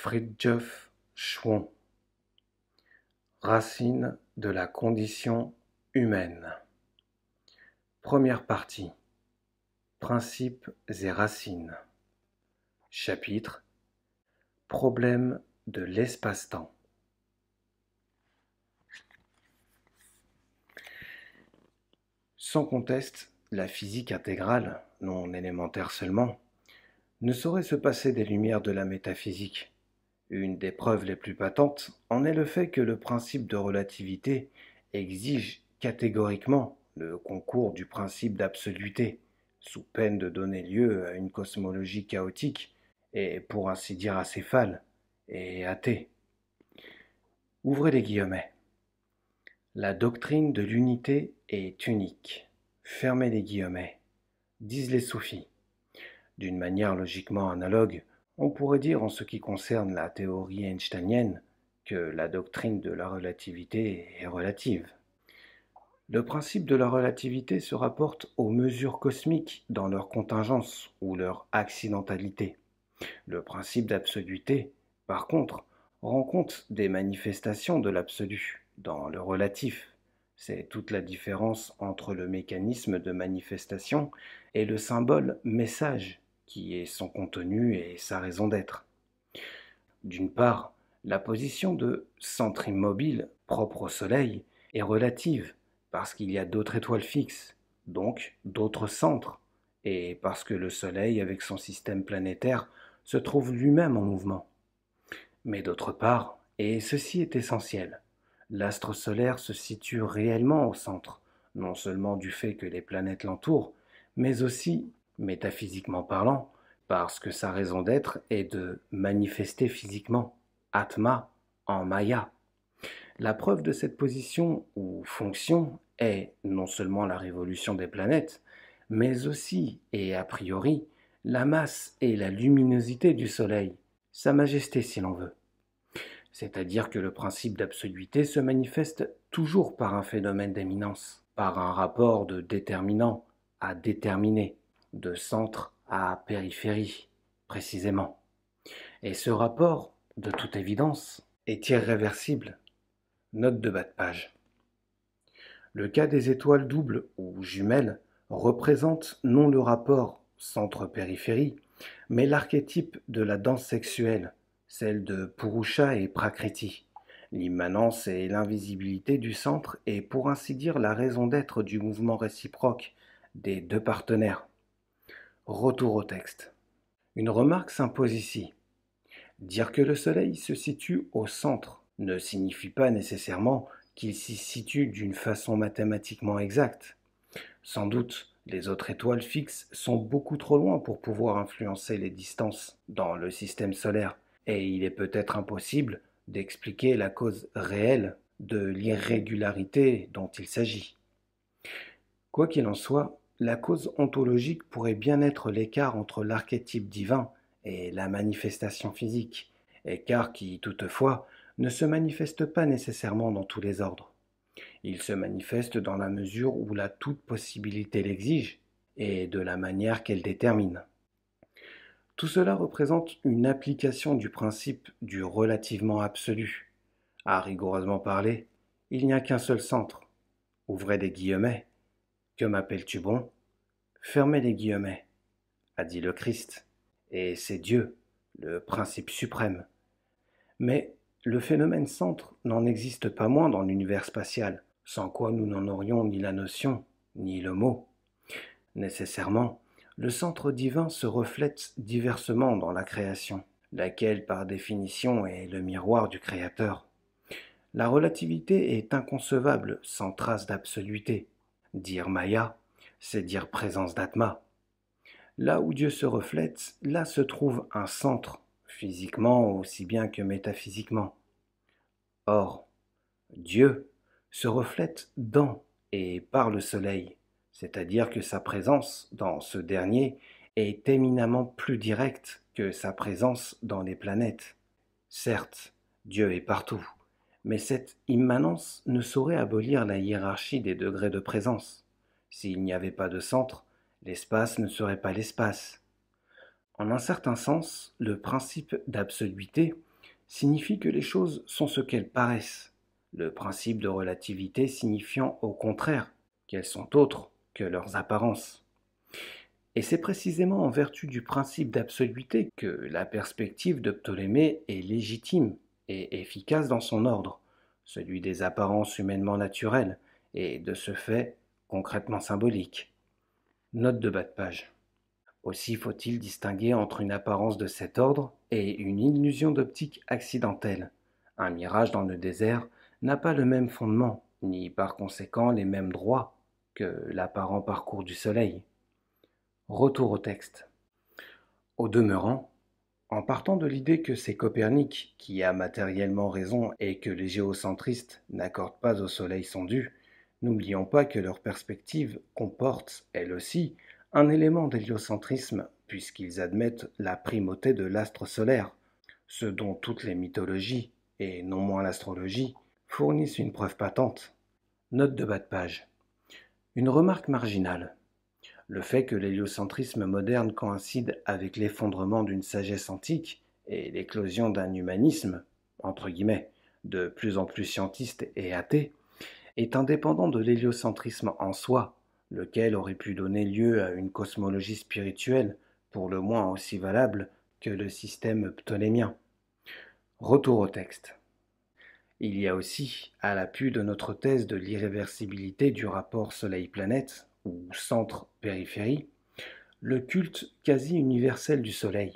Fridtjof Schwon Racine de la condition humaine. Première partie. Principes et racines. Chapitre. Problème de l'espace-temps. Sans conteste, la physique intégrale, non élémentaire seulement, ne saurait se passer des lumières de la métaphysique, une des preuves les plus patentes en est le fait que le principe de relativité exige catégoriquement le concours du principe d'absoluté, sous peine de donner lieu à une cosmologie chaotique et pour ainsi dire acéphale et athée. Ouvrez les guillemets. La doctrine de l'unité est unique. Fermez les guillemets, disent les soufis. D'une manière logiquement analogue, on pourrait dire en ce qui concerne la théorie einsteinienne que la doctrine de la relativité est relative. Le principe de la relativité se rapporte aux mesures cosmiques dans leur contingence ou leur accidentalité. Le principe d'absoluité, par contre, rend compte des manifestations de l'absolu dans le relatif. C'est toute la différence entre le mécanisme de manifestation et le symbole message qui est son contenu et sa raison d'être. D'une part, la position de centre immobile propre au Soleil est relative parce qu'il y a d'autres étoiles fixes, donc d'autres centres, et parce que le Soleil, avec son système planétaire, se trouve lui-même en mouvement. Mais d'autre part, et ceci est essentiel, l'astre solaire se situe réellement au centre, non seulement du fait que les planètes l'entourent, mais aussi métaphysiquement parlant, parce que sa raison d'être est de manifester physiquement, Atma en Maya. La preuve de cette position ou fonction est non seulement la révolution des planètes, mais aussi, et a priori, la masse et la luminosité du Soleil, Sa Majesté si l'on veut. C'est-à-dire que le principe d'absoluité se manifeste toujours par un phénomène d'éminence, par un rapport de déterminant à déterminé, de centre à périphérie, précisément. Et ce rapport, de toute évidence, est irréversible. Note de bas de page. Le cas des étoiles doubles ou jumelles représente non le rapport centre-périphérie, mais l'archétype de la danse sexuelle, celle de Purusha et Prakriti, l'immanence et l'invisibilité du centre est pour ainsi dire la raison d'être du mouvement réciproque des deux partenaires. Retour au texte. Une remarque s'impose ici. Dire que le Soleil se situe au centre ne signifie pas nécessairement qu'il s'y situe d'une façon mathématiquement exacte. Sans doute, les autres étoiles fixes sont beaucoup trop loin pour pouvoir influencer les distances dans le système solaire, et il est peut-être impossible d'expliquer la cause réelle de l'irrégularité dont il s'agit. Quoi qu'il en soit, la cause ontologique pourrait bien être l'écart entre l'archétype divin et la manifestation physique, écart qui, toutefois, ne se manifeste pas nécessairement dans tous les ordres. Il se manifeste dans la mesure où la toute possibilité l'exige, et de la manière qu'elle détermine. Tout cela représente une application du principe du relativement absolu. À rigoureusement parler, il n'y a qu'un seul centre. Ouvrez des guillemets. Que m'appelles-tu bon Fermez les guillemets, a dit le Christ, et c'est Dieu, le principe suprême. Mais le phénomène centre n'en existe pas moins dans l'univers spatial, sans quoi nous n'en aurions ni la notion, ni le mot. Nécessairement, le centre divin se reflète diversement dans la création, laquelle par définition est le miroir du Créateur. La relativité est inconcevable sans trace d'absoluité, Dire Maya, c'est dire présence d'Atma. Là où Dieu se reflète, là se trouve un centre, physiquement aussi bien que métaphysiquement. Or, Dieu se reflète dans et par le soleil, c'est-à-dire que sa présence dans ce dernier est éminemment plus directe que sa présence dans les planètes. Certes, Dieu est partout, mais cette immanence ne saurait abolir la hiérarchie des degrés de présence. S'il n'y avait pas de centre, l'espace ne serait pas l'espace. En un certain sens, le principe d'absoluité signifie que les choses sont ce qu'elles paraissent, le principe de relativité signifiant au contraire qu'elles sont autres que leurs apparences. Et c'est précisément en vertu du principe d'absoluité que la perspective de Ptolémée est légitime, et efficace dans son ordre, celui des apparences humainement naturelles, et de ce fait concrètement symbolique. Note de bas de page. Aussi faut-il distinguer entre une apparence de cet ordre et une illusion d'optique accidentelle. Un mirage dans le désert n'a pas le même fondement, ni par conséquent les mêmes droits que l'apparent parcours du soleil. Retour au texte. Au demeurant, en partant de l'idée que c'est Copernic qui a matériellement raison et que les géocentristes n'accordent pas au Soleil son dû, n'oublions pas que leur perspective comporte, elle aussi, un élément d'héliocentrisme puisqu'ils admettent la primauté de l'astre solaire, ce dont toutes les mythologies, et non moins l'astrologie, fournissent une preuve patente. Note de bas de page. Une remarque marginale le fait que l'héliocentrisme moderne coïncide avec l'effondrement d'une sagesse antique et l'éclosion d'un humanisme, entre guillemets, de plus en plus scientiste et athée, est indépendant de l'héliocentrisme en soi, lequel aurait pu donner lieu à une cosmologie spirituelle, pour le moins aussi valable que le système ptolémien. Retour au texte. Il y a aussi, à l'appui de notre thèse de l'irréversibilité du rapport Soleil-planète, centre-périphérie, le culte quasi universel du soleil.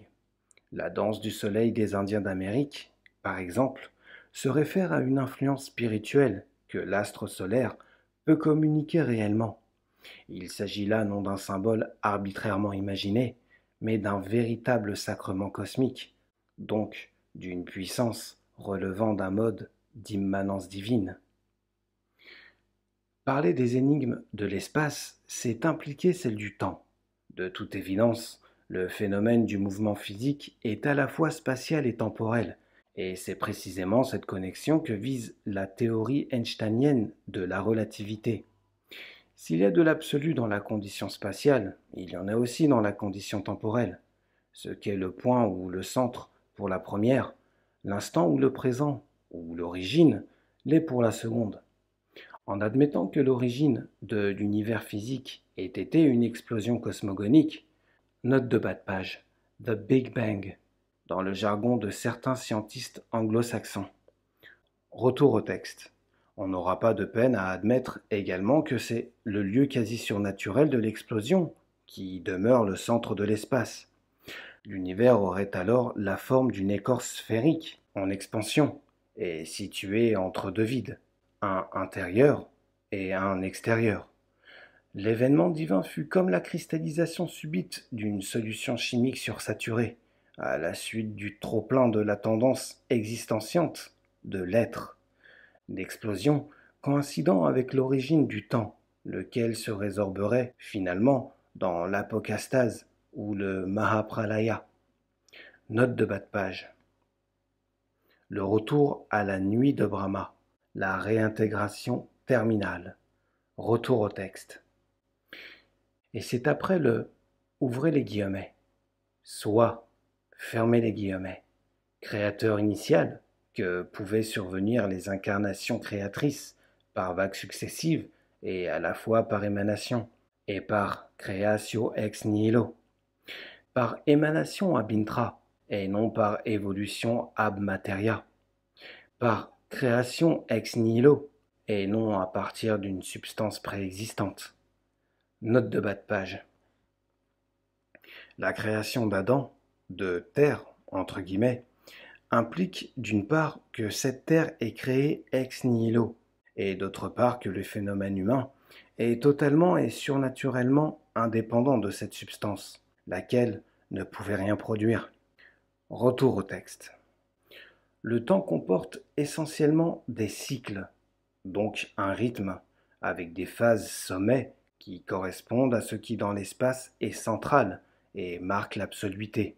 La danse du soleil des Indiens d'Amérique, par exemple, se réfère à une influence spirituelle que l'astre solaire peut communiquer réellement. Il s'agit là non d'un symbole arbitrairement imaginé, mais d'un véritable sacrement cosmique, donc d'une puissance relevant d'un mode d'immanence divine. Parler des énigmes de l'espace, c'est impliquer celle du temps. De toute évidence, le phénomène du mouvement physique est à la fois spatial et temporel, et c'est précisément cette connexion que vise la théorie einsteinienne de la relativité. S'il y a de l'absolu dans la condition spatiale, il y en a aussi dans la condition temporelle, ce qu'est le point ou le centre pour la première, l'instant ou le présent, ou l'origine, l'est pour la seconde. En admettant que l'origine de l'univers physique ait été une explosion cosmogonique, note de bas de page, The Big Bang, dans le jargon de certains scientistes anglo-saxons. Retour au texte. On n'aura pas de peine à admettre également que c'est le lieu quasi surnaturel de l'explosion qui demeure le centre de l'espace. L'univers aurait alors la forme d'une écorce sphérique en expansion et située entre deux vides un intérieur et un extérieur. L'événement divin fut comme la cristallisation subite d'une solution chimique sursaturée, à la suite du trop-plein de la tendance existentiante de l'être. L'explosion coïncidant avec l'origine du temps, lequel se résorberait finalement dans l'apocastase ou le Mahapralaya. Note de bas de page. Le retour à la nuit de Brahma la réintégration terminale. Retour au texte. Et c'est après le ouvrez les guillemets, soit fermez les guillemets, créateur initial, que pouvaient survenir les incarnations créatrices par vagues successives et à la fois par émanation, et par créatio ex nihilo, par émanation ab intra et non par évolution ab materia, par création ex nihilo et non à partir d'une substance préexistante. Note de bas de page. La création d'Adam, de terre, entre guillemets, implique d'une part que cette terre est créée ex nihilo, et d'autre part que le phénomène humain est totalement et surnaturellement indépendant de cette substance, laquelle ne pouvait rien produire. Retour au texte. Le temps comporte essentiellement des cycles, donc un rythme, avec des phases sommets qui correspondent à ce qui dans l'espace est central et marque l'absoluité.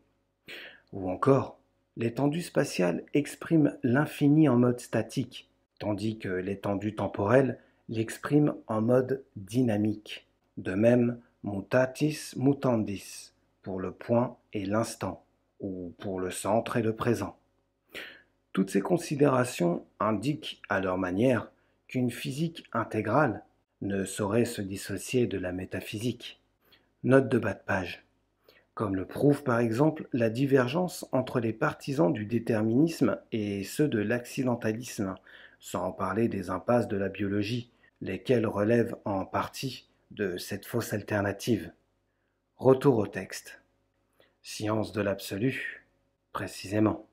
Ou encore, l'étendue spatiale exprime l'infini en mode statique, tandis que l'étendue temporelle l'exprime en mode dynamique. De même, mutatis mutandis pour le point et l'instant, ou pour le centre et le présent. Toutes ces considérations indiquent à leur manière qu'une physique intégrale ne saurait se dissocier de la métaphysique. Note de bas de page. Comme le prouve par exemple la divergence entre les partisans du déterminisme et ceux de l'accidentalisme, sans parler des impasses de la biologie, lesquelles relèvent en partie de cette fausse alternative. Retour au texte. Science de l'absolu, précisément.